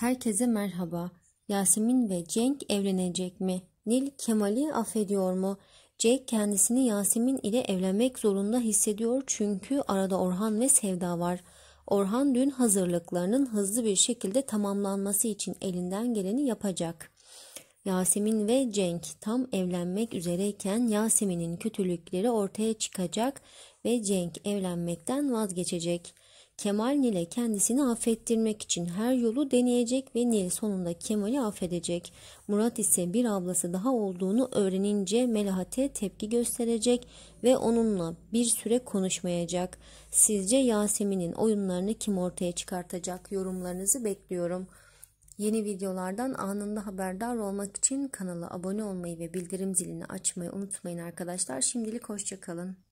Herkese merhaba. Yasemin ve Cenk evlenecek mi? Nil Kemal'i affediyor mu? Cenk kendisini Yasemin ile evlenmek zorunda hissediyor çünkü arada Orhan ve Sevda var. Orhan dün hazırlıklarının hızlı bir şekilde tamamlanması için elinden geleni yapacak. Yasemin ve Cenk tam evlenmek üzereyken Yasemin'in kötülükleri ortaya çıkacak ve Cenk evlenmekten vazgeçecek. Kemal Nil'e kendisini affettirmek için her yolu deneyecek ve Nil sonunda Kemal'i affedecek. Murat ise bir ablası daha olduğunu öğrenince Melahat'e tepki gösterecek ve onunla bir süre konuşmayacak. Sizce Yasemin'in oyunlarını kim ortaya çıkartacak? Yorumlarınızı bekliyorum. Yeni videolardan anında haberdar olmak için kanala abone olmayı ve bildirim zilini açmayı unutmayın arkadaşlar. Şimdilik hoşçakalın.